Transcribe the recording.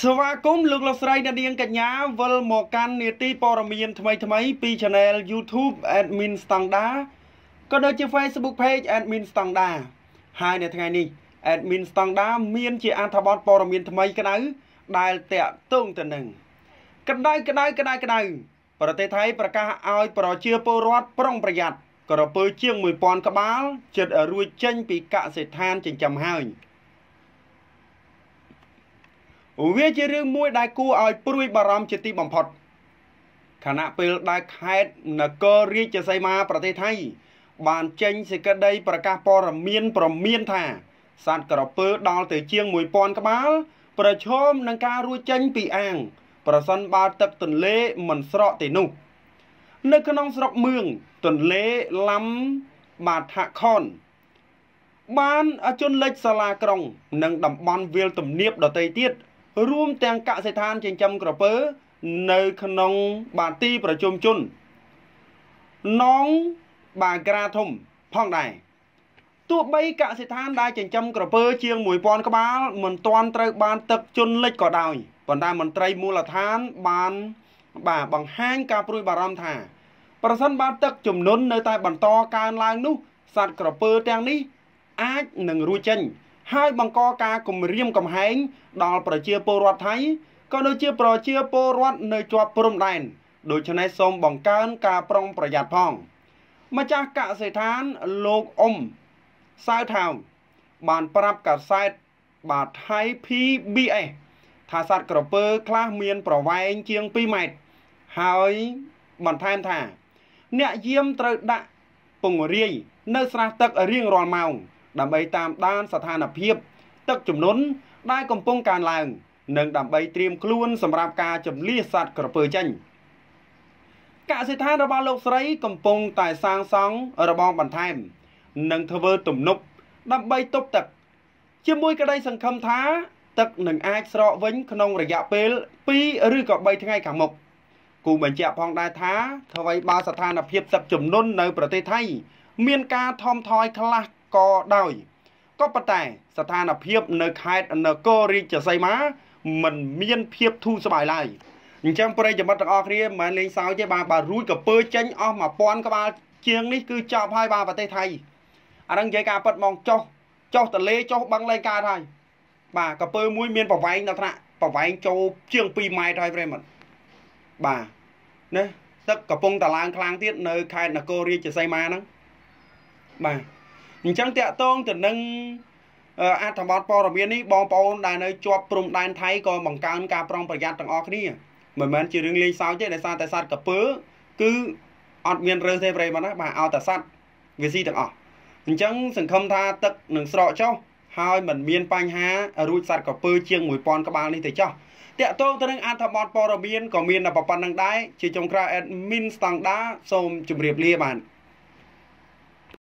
ស្វាគមន៍លោកលោកស្រីអ្នកនាងកញ្ញាវិលមកកាន់នេតិព័រមាន ថ្មីថ្មីពី Channel YouTube Admin Standard ក៏ដូចជា Facebook Page Admin Standard ហើយនៅថ្ងៃនេះ Admin Standard មាន ជាអត្ថបទព័រមានថ្មីក្តៅដែលតាក់ទងទៅនឹងក្តៅក្តៅក្តៅក្តៅប្រទេសថៃប្រកាសឲ្យប្រជាពលរដ្ឋប្រុងប្រយ័ត្នក្រពើជាង1000ក្បាលចិត្តរួចចេញពីកសិដ្ឋានចិញ្ចឹមហើយ។វាជារឿងមួយដែលគួរឲ្យព្រួយបារម្ភជាទីបំផុតខណៈពេលដែលខេត្តនគររាជសីមាប្រទេសថៃ បានចេញសេចក្តីប្រកាសព័ត៌មានប្រមានថាសត្វក្រពើដល់ទៅជាង1000ក្បាល ប្រឈមនឹងការរួចចេញពីអាងប្រសិនបើទឹកទន្លេមិនស្រកទេនោះនៅក្នុងស្រុកមឿងទន្លេឡំបាថាខនបានជនលិចសាលាក្រុង និងតំបន់វាលទំនាបដតីទៀតរួមទាំងកសិដ្ឋានចិញ្ចឹមក្រពើនៅក្នុងបាទទីប្រជុំជននងបាក្រាធំផងដែរទោះបីកសិដ្ឋានដែលចិញ្ចឹមក្រពើជាង1000ក្បាលមិនទាន់ត្រូវបាន ទឹកជន់លិចក៏ដោយប៉ុន្តែមន្ត្រីមូលដ្ឋាន បានបាទបង្ហាញការព្រួយបារម្ភថា ប្រសិនបើទឹកជំនន់នៅតែ បន្តកើនឡើងនោះសត្វក្រពើទាំងនេះអាចនឹងរួចចេញហើយបង្កការគំរាមកំហែង ដល់ប្រជាពលរដ្ឋថៃក៏ដូចជាប្រជាពលរដ្ឋនៅជាប់ព្រំដែនដូច្នេះសូមបង្កើនការប្រុងប្រយ័ត្នផងម្ចាស់កសិដ្ឋានលោកអ៊ុំសៅថៅបានប្រាប់កាសែតបាទថៃ PBS ថាសត្វក្រពើខ្លះមានប្រវែងជាង2ម៉ែត្រហើយបន្ថែមថា អ្នកយាមត្រូវដាក់ពង្រាយនៅ ស្រះទឹករៀងរាល់ម៉ោងដើម្បីតាមដានស្ថានភាព ទឹកជំនន់ដែលកំពុងកើនឡើង និងដើម្បីត្រៀមខ្លួនសម្រាប់ការចម្លៀសសត្វក្រពើចេញកសិដ្ឋានរបស់លោកស្រីកំពុងតែសាងសង់របងបន្ថែមនិងធ្វើទំនប់ ដើម្បីទប់ទឹក ជាមួយក្តីសង្ឃឹមថា ទឹកនឹងអាចស្រកវិញក្នុងរយៈពេល2ឬក៏3ថ្ងៃខាងមុខគូបញ្ជាក់ផងដែរថាអ្វីបើស្ថានភាពទឹកជំនន់នៅប្រទេសថៃ មានការថមថយខ្លះក៏ដោយក៏ប៉ុន្តែស្ថានភាពនៅខេត្តនគររាជសីមាมันមានភាពធូរស្បើយឡើយអញ្ចឹងប្រិយមិត្តទាំងអស់គ្នាមិនលេងសើចទេបាទបើរួចក៏ពើចេញអស់1000ក្បាលជាងនេះគឺចប់ហើយបាទប្រទេសថៃអានឹងនិយាយការប៉ັດមកចុះចុះតលេចុះបឹងលេងកើតហើយបាទកពើមួយមាន ប្រវែងដល់ថ្នាក់ប្រវែងចូល ជាង2ម៉ែត្រហើយប្រិយមិត្តបាទណាទឹកកំពុងតឡើងខ្លាំងទៀតនៅខេត្តនគររាជសីមាហ្នឹងបាទអញ្ចឹងតាក់ទងទៅនឹងអត្ថបទព័ត៌មាននេះបងប្អូនដែលនៅជាប់ព្រំដែនថៃក៏បង្កើនការប្រុងប្រយ័ត្នទាំងអស់គ្នាមិនមែនជារឿងលេងសើចទេដោយសារតែសត្វកពើ គឺអត់មានរើសទេប្រិយមិត្តណាបាទឲ្យតែសត្វវាស៊ីទាំងអស់អញ្ចឹងសង្ឃឹមថាទឹកនឹងស្រកចុះហើយមិនមានបញ្ហារួចសត្វកពើជាង1000ក្បាលនេះទេចុះតាក់ទងទៅនឹងអត្ថបទព័ត៌មានក៏មានតែប៉ុណ្្នឹងដែរជាចុងក្រោយ admin ស្តង់ដាសូមជម្រាបលាបាទ